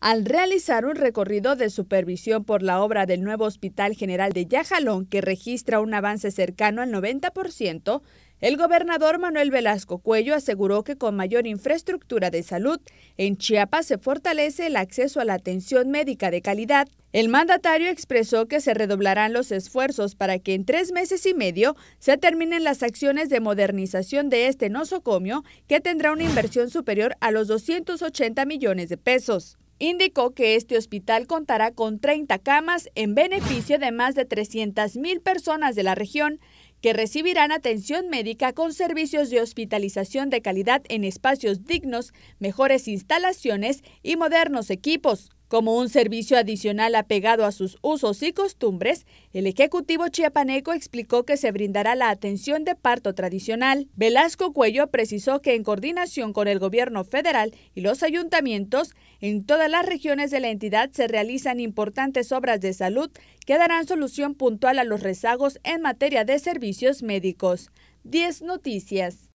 al realizar un recorrido de supervisión por la obra del nuevo Hospital General de Yajalón, que registra un avance cercano al 90%, el gobernador Manuel Velasco Cuello aseguró que con mayor infraestructura de salud, en Chiapas se fortalece el acceso a la atención médica de calidad. El mandatario expresó que se redoblarán los esfuerzos para que en tres meses y medio se terminen las acciones de modernización de este nosocomio, que tendrá una inversión superior a los 280 millones de pesos. Indicó que este hospital contará con 30 camas en beneficio de más de 300.000 personas de la región que recibirán atención médica con servicios de hospitalización de calidad en espacios dignos, mejores instalaciones y modernos equipos. Como un servicio adicional apegado a sus usos y costumbres, el Ejecutivo chiapaneco explicó que se brindará la atención de parto tradicional. Velasco Cuello precisó que en coordinación con el gobierno federal y los ayuntamientos, en todas las regiones de la entidad se realizan importantes obras de salud que darán solución puntual a los rezagos en materia de servicios médicos. 10 Noticias.